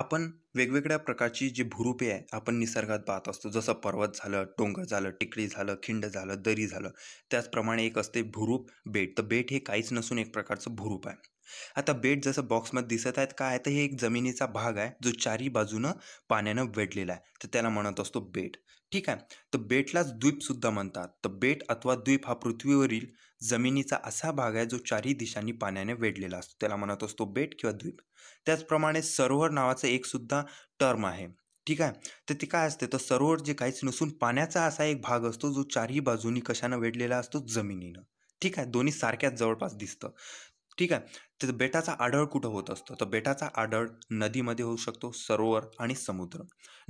आपण वेगवेगळ्या प्रकारची जी भुरुपे आहे आपण निसर्गात पाहत असतो जसं पर्वत झालं डोंगर झालं टिकडी झालं खिंड झालं दरी झालं त्याचप्रमाणे एक असते भुरूप बेट तर बेट हे काहीच नसून एक प्रकारचं भुरूप आहे आता बेट जसं बॉक्समध्ये दिसत आहेत काय आहे तर हे एक जमिनीचा भाग आहे जो चारी बाजूनं पाण्यानं वेढलेला आहे तर त्याला म्हणत असतो बेट ठीक आहे तर बेटलाच द्वीपसुद्धा म्हणतात तर बेट अथवा द्वीप हा पृथ्वीवरील जमिनीचा असा भाग आहे जो चारही दिशांनी पाण्याने वेढलेला असतो त्याला म्हणत असतो बेट किंवा द्वीप त्याचप्रमाणे सरोवर नावाचं एक सुद्धा टर्म आहे ठीक आहे तर ते काय असते तर सरोवर जे काहीच नसून पाण्याचा असा एक भाग असतो जो चारही बाजूनी कशानं वेढलेला असतो जमिनीनं ठीक आहे दोन्ही सारख्याच जवळपास दिसतं ठीक आहे तर बेटाचा आढळ कुठं होत असतं तर बेटाचा आढळ नदीमध्ये होऊ शकतो सरोवर आणि समुद्र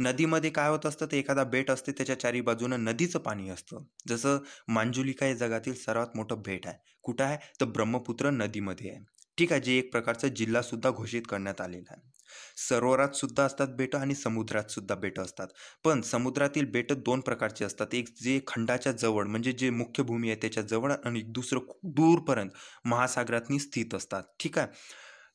नदीमध्ये काय होत असतं तर एखादा बेट असते त्याच्या चारी बाजूनं नदीचं पाणी असतं जसं मांजुलिका हे जगातील सर्वात मोठं बेट आहे कुठं आहे तर ब्रह्मपुत्र नदीमध्ये आहे ठीक आहे जे एक प्रकारचा जिल्हासुद्धा घोषित करण्यात आलेला आहे सरोवरात सुद्धा असतात बेटं आणि समुद्रात सुद्धा बेटं असतात पण समुद्रातील बेटं दोन प्रकारचे असतात एक जे खंडाच्या जवळ म्हणजे जे मुख्य भूमी आहे त्याच्या जवळ आणि दुसरं दूरपर्यंत महासागरातनी स्थित असतात ठीक आहे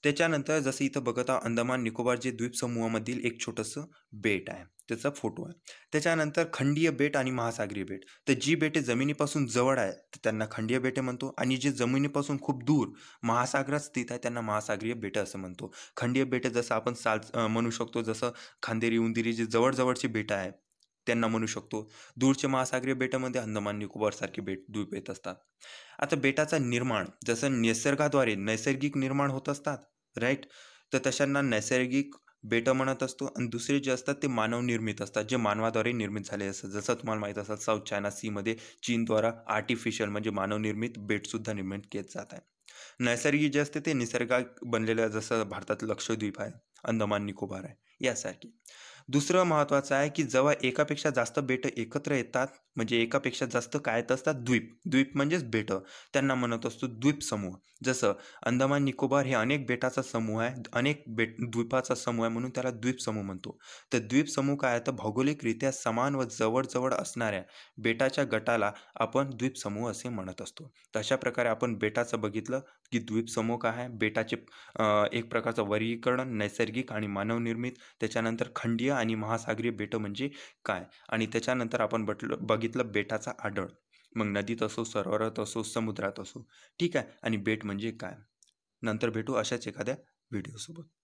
त्याच्यानंतर जसं इथं बघत आहोत अंदमान निकोबार जे द्वीपसमूहामधील एक छोटंसं बेट आहे त्याचा फोटो आहे त्याच्यानंतर खंडीय बेट आणि महासागरीय बेट तर जी बेटे जमिनीपासून जवळ आहे तर त्यांना खंडीय बेटे म्हणतो आणि जे जमिनीपासून खूप दूर महासागरात स्थित आहे त्यांना महासागरीय बेटं असं म्हणतो खंडीय बेटे जसं आपण साल म्हणू शकतो जसं खांदेरी उंदिरी जे जवळजवळची बेटं आहेत त्यांना म्हणू शकतो दूरचे महासागरीय बेटामध्ये अंदमान निकोबारसारखे बेट द्वीप येत असतात आता बेटाचा निर्माण जसं निसर्गाद्वारे नैसर्गिक निर्माण होत असतात राईट तर तशांना नैसर्गिक बेटं म्हणत असतो आणि दुसरे जे असतात ते मानवनिर्मित असतात जे मानवाद्वारे निर्मित झाले असतात जसं तुम्हाला माहीत असतात साऊथ चायना सीमध्ये चीनद्वारा आर्टिफिशियल म्हणजे मानवनिर्मित बेटसुद्धा निर्मित केले जात आहे नैसर्गिक जे असते ते निसर्गात बनलेलं जसं भारतात लक्षद्वीप आहे अंदमान निकोबार आहे यासारखी दुसरं महत्त्वाचं आहे की जेव्हा एकापेक्षा जास्त बेटं एकत्र येतात म्हणजे एकापेक्षा जास्त काय येत असतात द्वीप द्वीप म्हणजेच बेटं त्यांना म्हणत असतो द्वीप समूह जसं अंदमान निकोबार हे अनेक बेटाचा समूह आहे अनेक बेट द्वीपाचा समूह आहे म्हणून त्याला द्वीप समूह म्हणतो तर द्वीप समूह काय तर भौगोलिकरित्या समान व जवळजवळ असणाऱ्या बेटाच्या गटाला आपण द्वीप समूह असे म्हणत असतो तशा अशा प्रकारे आपण बेटाचं बघितलं की द्वीप समूह काय आहे बेटाचे एक प्रकारचं वर्गीकरण नैसर्गिक आणि मानवनिर्मित त्याच्यानंतर खंडीय आणि महासागरीय बेट म्हणजे काय आणि त्याच्यानंतर आपण बटलं बघितलं बेटाचा आढळ मग नदीत असो सरोवरात असो समुद्रात असो ठीक आहे आणि बेट म्हणजे काय नंतर भेटू अशाच एखाद्या व्हिडिओसोबत